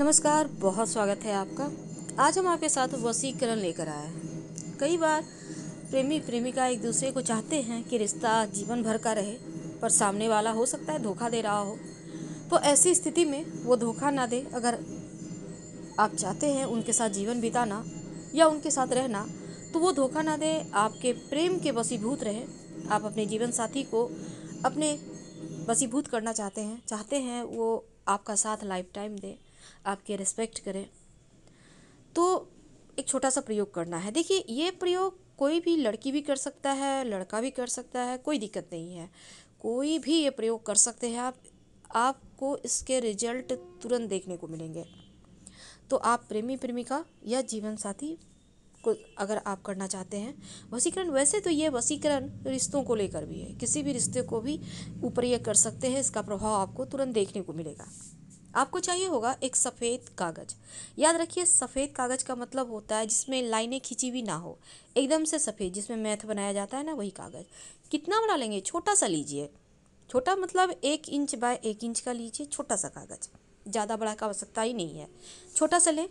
नमस्कार बहुत स्वागत है आपका आज हम आपके साथ वसीकरण लेकर आए हैं कई बार प्रेमी प्रेमिका एक दूसरे को चाहते हैं कि रिश्ता जीवन भर का रहे पर सामने वाला हो सकता है धोखा दे रहा हो तो ऐसी स्थिति में वो धोखा ना दे अगर आप चाहते हैं उनके साथ जीवन बिताना या उनके साथ रहना तो वो धोखा ना दे आपके प्रेम के वसीभूत रहे आप अपने जीवन साथी को अपने वसीभूत करना चाहते हैं चाहते हैं वो आपका साथ लाइफ टाइम दें आपके रिस्पेक्ट करें तो एक छोटा सा प्रयोग करना है देखिए ये प्रयोग कोई भी लड़की भी कर सकता है लड़का भी कर सकता है कोई दिक्कत नहीं है कोई भी ये प्रयोग कर सकते हैं आप आपको इसके रिजल्ट तुरंत देखने को मिलेंगे तो आप प्रेमी प्रेमिका या जीवन साथी को अगर आप करना चाहते हैं वसीकरण वैसे तो ये वसीकरण रिश्तों को लेकर भी है किसी भी रिश्ते को भी ऊपर ये कर सकते हैं इसका प्रभाव आपको तुरंत देखने को मिलेगा आपको चाहिए होगा एक सफ़ेद कागज़ याद रखिए सफ़ेद कागज़ का मतलब होता है जिसमें लाइनें खींची हुई ना हो एकदम से सफ़ेद जिसमें मैथ बनाया जाता है ना वही कागज़ कितना बड़ा लेंगे छोटा सा लीजिए छोटा मतलब एक इंच बाय एक इंच का लीजिए छोटा सा कागज़ ज़्यादा बड़ा का आवश्यकता ही नहीं है छोटा सा लें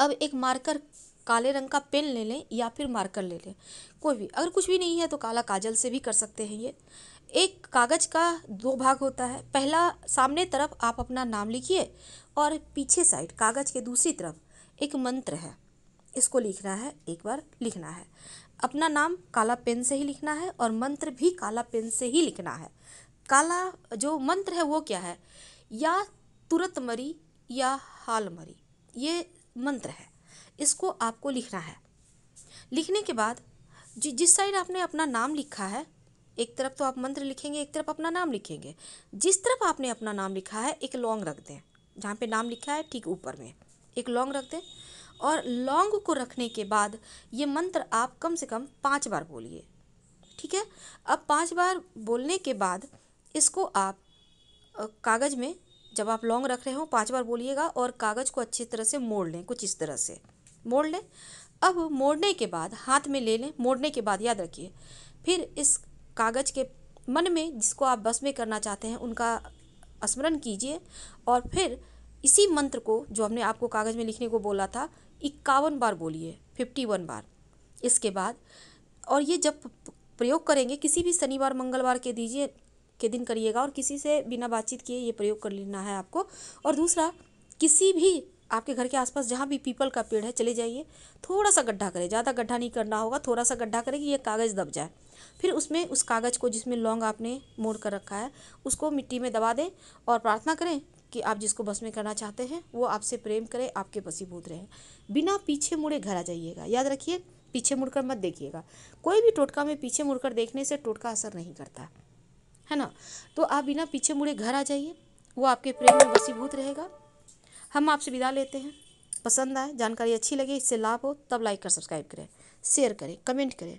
अब एक मार्कर काले रंग का पेन ले लें या फिर मार्कर ले लें कोई भी अगर कुछ भी नहीं है तो काला काजल से भी कर सकते हैं ये एक कागज़ का दो भाग होता है पहला सामने तरफ आप अपना नाम लिखिए और पीछे साइड कागज़ के दूसरी तरफ एक मंत्र है इसको लिखना है एक बार लिखना है अपना नाम काला पेन से ही लिखना है और मंत्र भी काला पेन से ही लिखना है काला जो मंत्र है वो क्या है या तुरंत मरी या हाल मरी ये मंत्र है इसको आपको लिखना है लिखने के बाद जिस साइड आपने अपना नाम लिखा है एक तरफ तो आप मंत्र लिखेंगे एक तरफ अपना नाम लिखेंगे जिस तरफ आपने अपना नाम लिखा है एक लॉन्ग रख दें जहाँ पे नाम लिखा है ठीक ऊपर में एक लॉन्ग रख दें और लॉन्ग को रखने के बाद ये मंत्र आप कम से कम पाँच बार बोलिए ठीक है अब पाँच बार बोलने के बाद इसको आप कागज़ में जब आप लॉन्ग रख रहे हो पाँच बार बोलिएगा और कागज़ को अच्छी तरह से मोड़ लें कुछ इस तरह से मोड़ लें अब मोड़ने के बाद हाथ में ले लें मोड़ने के बाद याद रखिए फिर इस कागज़ के मन में जिसको आप बस में करना चाहते हैं उनका स्मरण कीजिए और फिर इसी मंत्र को जो हमने आपको कागज़ में लिखने को बोला था इक्यावन बार बोलिए फिफ्टी वन बार इसके बाद और ये जब प्रयोग करेंगे किसी भी शनिवार मंगलवार के दीजिए के दिन करिएगा और किसी से बिना बातचीत किए ये प्रयोग कर लेना है आपको और दूसरा किसी भी आपके घर के आसपास जहाँ भी पीपल का पेड़ है चले जाइए थोड़ा सा गड्ढा करें ज़्यादा गड्ढा नहीं करना होगा थोड़ा सा गड्ढा करें कि ये कागज़ दब जाए फिर उसमें उस कागज़ को जिसमें लौंग आपने मोड़ कर रखा है उसको मिट्टी में दबा दें और प्रार्थना करें कि आप जिसको बस में करना चाहते हैं वो आपसे प्रेम करे आपके बसीभूत रहे बिना पीछे मुड़े घर आ जाइएगा याद रखिए पीछे मुड़कर मत देखिएगा कोई भी टोटका में पीछे मुड़कर देखने से टोटका असर नहीं करता है ना तो आप बिना पीछे मुड़े घर आ जाइए वो आपके प्रेम में बसीभूत रहेगा हम आपसे विदा लेते हैं पसंद आए जानकारी अच्छी लगे इससे लाभ हो तब लाइक कर सब्सक्राइब करें शेयर करें कमेंट करें